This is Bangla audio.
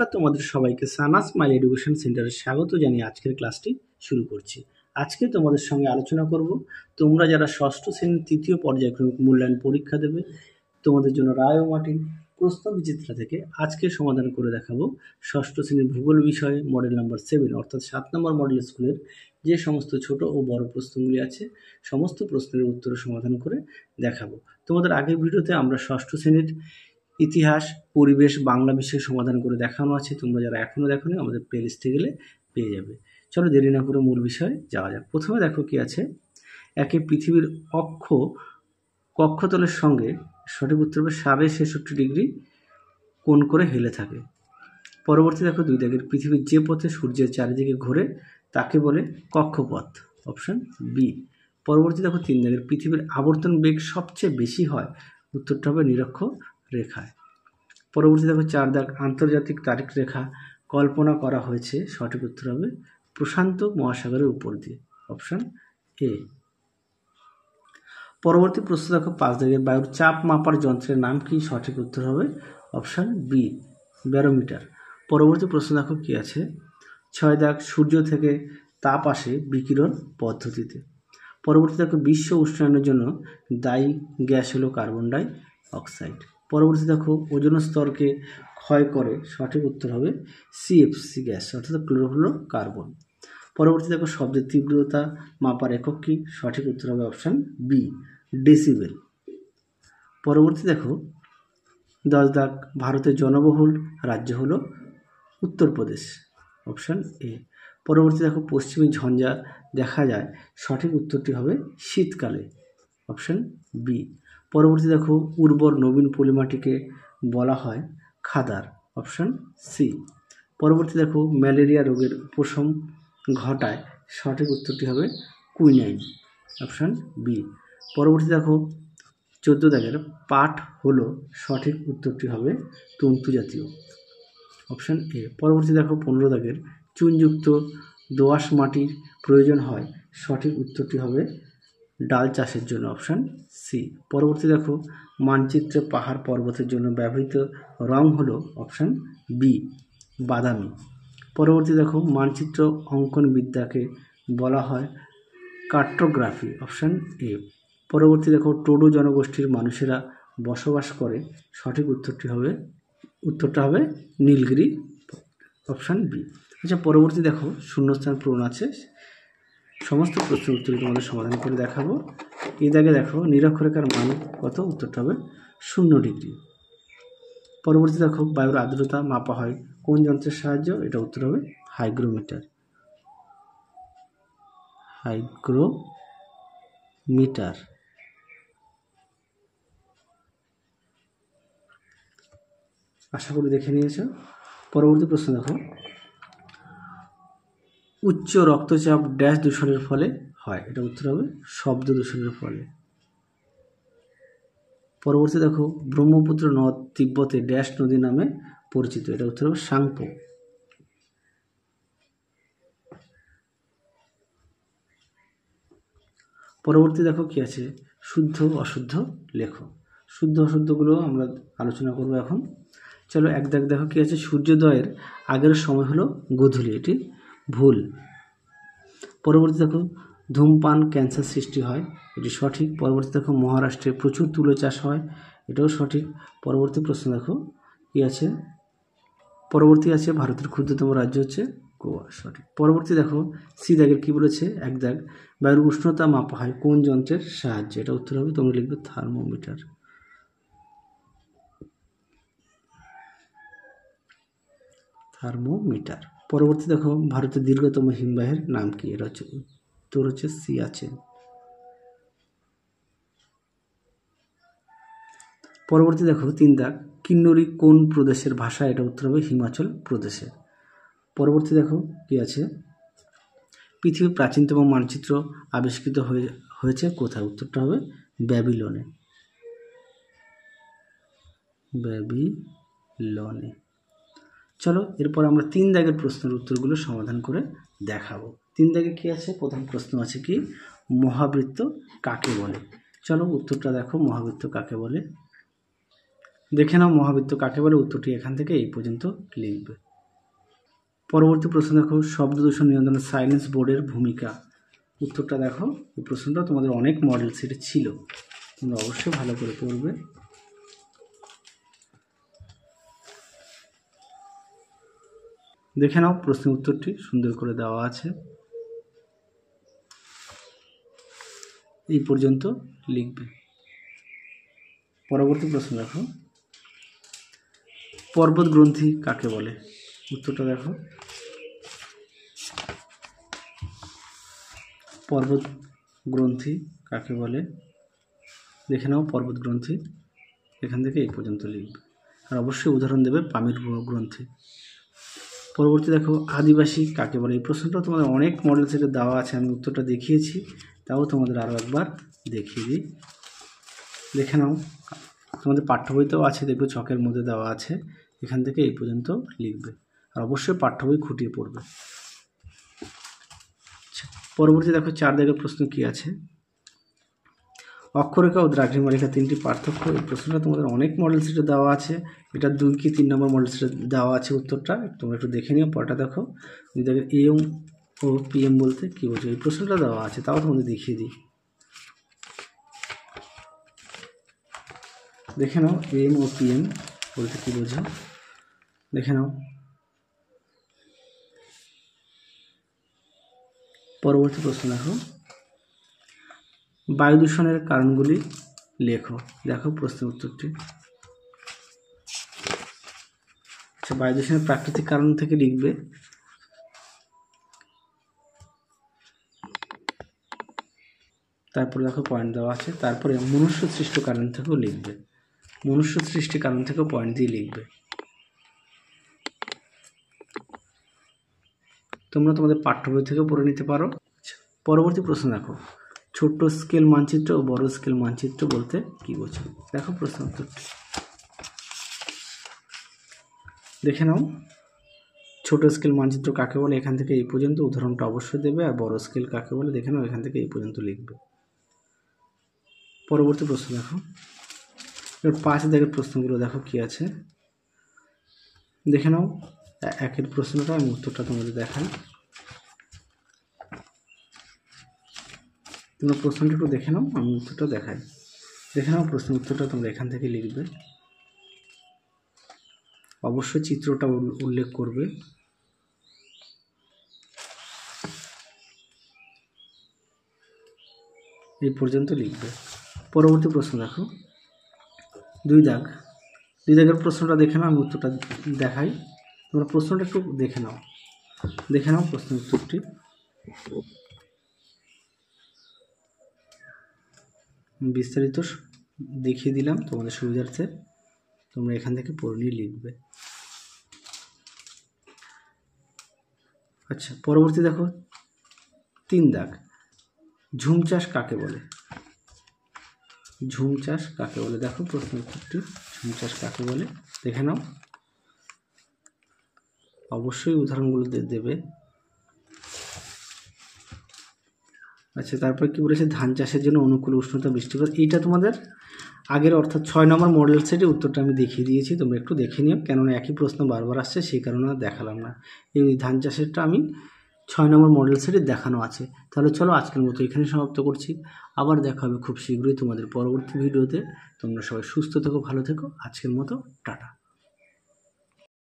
নমস্কার তোমাদের সবাইকে সানা স্মাইল এডুকেশন সেন্টারে স্বাগত জানিয়ে আজকের ক্লাসটি শুরু করছি আজকে তোমাদের সঙ্গে আলোচনা করব তোমরা যারা ষষ্ঠ শ্রেণীর তৃতীয় পর্যায়ক্রমিক মূল্যায়ন পরীক্ষা দেবে তোমাদের জন্য রায় ও মাটির প্রশ্ন বিচিত্রা থেকে আজকে সমাধান করে দেখাবো ষষ্ঠ শ্রেণীর ভূগোল বিষয়ে মডেল নাম্বার সেভেন অর্থাৎ সাত নম্বর মডেল স্কুলের যে সমস্ত ছোট ও বড় প্রশ্নগুলি আছে সমস্ত প্রশ্নের উত্তর সমাধান করে দেখাবো তোমাদের আগের ভিডিওতে আমরা ষষ্ঠ শ্রেণীর ইতিহাস পরিবেশ বাংলা বিষয়ে সমাধান করে দেখানো আছে তোমরা যারা এখনও দেখো আমাদের প্লেলিস্টে গেলে পেয়ে যাবে চলো দেরি না করে মূল বিষয়ে যাওয়া যাক প্রথমে দেখো কি আছে একে পৃথিবীর অক্ষ কক্ষতলের সঙ্গে সঠিক উত্তর হবে সাড়ে ছেষট্টি ডিগ্রি কোণ করে হেলে থাকে পরবর্তী দেখো দুই দেখের পৃথিবীর যে পথে সূর্যের চারিদিকে ঘোরে তাকে বলে কক্ষপথ অপশান বি পরবর্তী দেখো তিন দেখের পৃথিবীর আবর্তন বেগ সবচেয়ে বেশি হয় উত্তরটা হবে নিরক্ষ রেখায় পরবর্তী দেখো চার দাগ আন্তর্জাতিক তারিখ রেখা কল্পনা করা হয়েছে সঠিক উত্তর হবে প্রশান্ত মহাসাগরের উপর দিয়ে অপশান এ পরবর্তী প্রশ্ন দেখো পাঁচ দাগের বায়ুর চাপ মাপার যন্ত্রের নাম কি সঠিক উত্তর হবে অপশান বি ব্যারোমিটার পরবর্তী প্রশ্ন দেখো কী আছে ছয় দাগ সূর্য থেকে তাপ আসে বিকিরণ পদ্ধতিতে পরবর্তী দেখো বিশ্ব উষ্ণায়নের জন্য দায়ী গ্যাস হলো কার্বন ডাই অক্সাইড পরবর্তী দেখো ওজন স্তরকে ক্ষয় করে সঠিক উত্তর হবে সিএফসি গ্যাস অর্থাৎ ক্লোরোফ্লো কার্বন পরবর্তী দেখো শব্দের তীব্রতা মাপার একক কি সঠিক উত্তর হবে অপশান বি ডেসিবেল পরবর্তী দেখো দশ দাগ ভারতের জনবহুল রাজ্য হল উত্তরপ্রদেশ অপশান এ পরবর্তী দেখো পশ্চিমী ঝঞ্ঝা দেখা যায় সঠিক উত্তরটি হবে শীতকালে অপশান বি পরবর্তী দেখো উর্বর নবীন পলিমাটিকে বলা হয় খাদার অপশান সি পরবর্তী দেখো ম্যালেরিয়া রোগের উপশম ঘটায় সঠিক উত্তরটি হবে কুইনাইন অপশান বি পরবর্তী দেখো চোদ্দ দাগের পাট হলো সঠিক উত্তরটি হবে তন্তু জাতীয় অপশান এ পরবর্তী দেখো পনেরো দাগের চুনযুক্ত দোয়াশ মাটির প্রয়োজন হয় সঠিক উত্তরটি হবে ডাল চাষের জন্য অপশান সি পরবর্তী দেখো মানচিত্রে পাহাড় পর্বতের জন্য ব্যবহৃত রং হলো অপশান বি বাদামি পরবর্তী দেখো মানচিত্র অঙ্কন বিদ্যাকে বলা হয় কার্টোগ্রাফি অপশান এ পরবর্তী দেখো টোডো জনগোষ্ঠীর মানুষেরা বসবাস করে সঠিক উত্তরটি হবে উত্তরটা হবে নীলগিরি অপশান বি আচ্ছা পরবর্তী দেখো শূন্যস্থান পূরণ আছে সমস্ত প্রশ্নের উত্তর তোমাদের সমাধান করে দেখাবো এই দাগে দেখো নিরক্ষরেখার মান কত উত্তরটা হবে শূন্য ডিগ্রি পরবর্তী দেখো বায়ুর আর্দ্রতা মাপা হয় কোন যন্ত্রের সাহায্য এটা উত্তর হবে হাইগ্রোমিটার হাইগ্রোমিটার আশা করি দেখে নিয়েছ পরবর্তী প্রশ্ন দেখো উচ্চ রক্তচাপ ড্যাশ দূষণের ফলে হয় এটা উত্তর হবে শব্দ দূষণের ফলে পরবর্তী দেখো ব্রহ্মপুত্র নদ তিব্বতে ড্যাশ নদী নামে পরিচিত এটা উত্তর হবে সাংপো পরবর্তী দেখো কি আছে শুদ্ধ অশুদ্ধ লেখ শুদ্ধ অশুদ্ধগুলো আমরা আলোচনা করব এখন চলো এক দেখ দেখো কি আছে সূর্যোদয়ের আগের সময় হলো গোধূলি এটি ভুল পরবর্তী দেখো ধূমপান ক্যান্সার সৃষ্টি হয় এটি সঠিক পরবর্তী দেখো মহারাষ্ট্রে প্রচুর তুলো চাষ হয় এটাও সঠিক পরবর্তী প্রশ্ন দেখো কী আছে পরবর্তী আছে ভারতের ক্ষুদ্রতম রাজ্য হচ্ছে গোয়া সঠিক পরবর্তী দেখো সি দাগের কী বলেছে এক দাগ বায়ুর উষ্ণতা মাপা হয় কোন যন্ত্রের সাহায্যে এটা উত্তর হবে তোমরা লিখবে থার্মোমিটার থার্মোমিটার পরবর্তী দেখো ভারতের দীর্ঘতম হিমবাহের নাম কি এটা হচ্ছে উত্তর হচ্ছে আছে পরবর্তী দেখো তিন দাগ কিন্নরি কোন প্রদেশের ভাষা এটা উত্তর হবে হিমাচল প্রদেশের পরবর্তী দেখো কি আছে পৃথিবীর প্রাচীনতম মানচিত্র আবিষ্কৃত হয়েছে কোথায় উত্তরটা হবে ব্যাবিলনে ব্যাবিলনে চলো এরপর আমরা তিন দাগের প্রশ্নের উত্তরগুলো সমাধান করে দেখাবো তিন দাগে কি আছে প্রথম প্রশ্ন আছে কি মহাবৃত্ত কাকে বলে চলো উত্তরটা দেখো মহাবৃত্ত কাকে বলে দেখে নাও মহাবৃত্ত কাকে বলে উত্তরটি এখান থেকে এই পর্যন্ত লিখবে পরবর্তী প্রশ্ন দেখো শব্দ দূষণ নিয়ন্ত্রণে সাইলেন্স বোর্ডের ভূমিকা উত্তরটা দেখো এই প্রশ্নটা তোমাদের অনেক মডেল সেটা ছিল তোমরা অবশ্যই ভালো করে পড়বে দেখে নাও প্রশ্নের উত্তরটি সুন্দর করে দেওয়া আছে এই পর্যন্ত লিখবে পরবর্তী প্রশ্ন দেখো পর্বত গ্রন্থি কাকে বলে উত্তরটা দেখো পর্বত গ্রন্থি কাকে বলে দেখে নাও পর্বত গ্রন্থি এখান থেকে এই পর্যন্ত লিখবে আর অবশ্যই উদাহরণ দেবে পামির গ্রন্থি পরবর্তী দেখো আদিবাসী কাকে বলে এই প্রশ্নটাও তোমাদের অনেক মডেল সেটা দেওয়া আছে আমি উত্তরটা দেখিয়েছি তাও তোমাদের আরও একবার দেখিয়ে দিই দেখে নাও তোমাদের পাঠ্য বইতেও আছে দেখবে চকের মধ্যে দেওয়া আছে এখান থেকে এই পর্যন্ত লিখবে আর অবশ্যই পাঠ্য বই খুঁটিয়ে পড়বে আচ্ছা, পরবর্তী দেখো চার দাগের প্রশ্ন কি আছে অক্ষরেখা ও দ্রাঘিমারেখা তিনটি পার্থক্য এই প্রশ্নটা তোমাদের অনেক মডেল সেটে দেওয়া আছে এটা দুই কি তিন নম্বর মডেল সেটে দেওয়া আছে উত্তরটা তোমরা একটু দেখে নিও পরটা দেখো যদি দেখো এম ও পিএম বলতে কী বলছো এই প্রশ্নটা দেওয়া আছে তাও তোমাদের দেখিয়ে দিই দেখে নাও এম ও পিএম বলতে কী বোঝো দেখে নাও পরবর্তী প্রশ্ন দেখো বায়ু দূষণের কারণগুলি লেখো দেখো প্রশ্ন উত্তরটি আচ্ছা বায়ু দূষণের প্রাকৃতিক কারণ থেকে লিখবে তারপরে দেখো পয়েন্ট দেওয়া আছে তারপরে মনুষ্য সৃষ্ট কারণ থেকেও লিখবে মনুষ্য সৃষ্টি কারণ থেকেও পয়েন্ট দিয়ে লিখবে তোমরা তোমাদের পাঠ্য বই থেকে পড়ে নিতে পারো আচ্ছা, পরবর্তী প্রশ্ন দেখো ছোট স্কেল মানচিত্র ও বড় স্কেল মানচিত্র বলতে কি বোঝো দেখো প্রশ্ন উত্তরটি দেখে নাও ছোট স্কেল মানচিত্র কাকে বলে এখান থেকে এই পর্যন্ত উদাহরণটা অবশ্যই দেবে আর বড় স্কেল কাকে বলে দেখে নাও এখান থেকে এই পর্যন্ত লিখবে পরবর্তী প্রশ্ন দেখো এবার পাঁচ দাগের প্রশ্নগুলো দেখো কি আছে দেখে নাও একের প্রশ্নটা আমি উত্তরটা তোমাদের দেখাই তোমরা প্রশ্নটা একটু দেখে নাও আমি উত্তরটা দেখাই দেখে নাও প্রশ্ন উত্তরটা তোমরা এখান থেকে লিখবে অবশ্যই চিত্রটা উল্লেখ করবে এই পর্যন্ত লিখবে পরবর্তী প্রশ্ন দেখো দুই দাগ দুই দাগের প্রশ্নটা দেখে নাও আমি উত্তরটা দেখাই তোমরা প্রশ্নটা একটু দেখে নাও দেখে নাও প্রশ্ন উত্তরটি বিস্তারিত দেখিয়ে দিলাম তোমাদের সুবিধার্থে তোমরা এখান থেকে পড়ে নিয়ে লিখবে আচ্ছা পরবর্তী দেখো তিন দাগ ঝুম চাষ কাকে বলে ঝুম চাষ কাকে বলে দেখো প্রশ্ন উত্তরটি ঝুম চাষ কাকে বলে দেখে নাও অবশ্যই উদাহরণগুলো দেবে আচ্ছা তারপর কি বলেছে ধান চাষের জন্য অনুকূল উষ্ণতা বৃষ্টিপাত এইটা তোমাদের আগের অর্থাৎ ছয় নম্বর মডেল সেটি উত্তরটা আমি দেখিয়ে দিয়েছি তোমরা একটু দেখে নিও কেননা একই প্রশ্ন বারবার আসছে সেই কারণে আর দেখালাম না এই ধান চাষেরটা আমি ছয় নম্বর মডেল সেটে দেখানো আছে তাহলে চলো আজকের মতো এখানে সমাপ্ত করছি আবার দেখা হবে খুব শীঘ্রই তোমাদের পরবর্তী ভিডিওতে তোমরা সবাই সুস্থ থেকো ভালো থেকো আজকের মতো টাটা